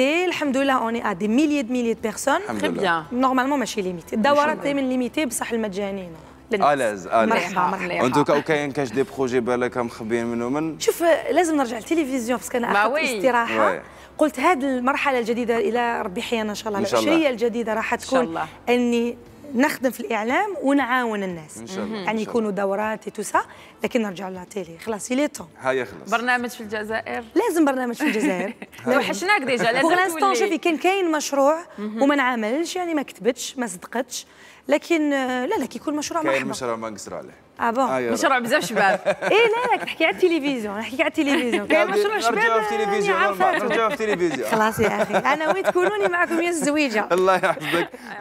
Et alhamdoulilah, on est à des milliers de milliers de personnes. Très bien. Normalement, ماشي ليميتي. الدورات دائما ليميتي بصح المجانين. اليز مرحبا ان توكا وكاين كاش دي بروجي بالك مخبيين من ومن شوف لازم نرجع للتلفزيون باسكو انا اخذت استراحه قلت هذه المرحله الجديده الى ربي حيانا ان شاء الله العشريه الجديده راح تكون اني نخدم في الاعلام ونعاون الناس ان شاء الله يعني يكونوا دورات توسا لكن نرجع للتيلي خلاص يلي تو هاي خلاص برنامج في الجزائر لازم برنامج في الجزائر وحشناك ديجا لازم بوغ لانستون شوفي كان كاين مشروع وما نعملش يعني ما كتبتش ما صدقتش لكن آه، لا لا كي يكون مشروع مرحبا كاين مشروع ما نقصر عليه اه بون آه، مشروع بزاف شباب اي لا لا تحكي على التلفزيون نحكي على التلفزيون كاين مشروع شباب نرجعوا في آه، يعني التلفزيون نرجعوا في التلفزيون خلاص يا اخي انا وين تكونوني معكم يا الزويجه الله يحفظك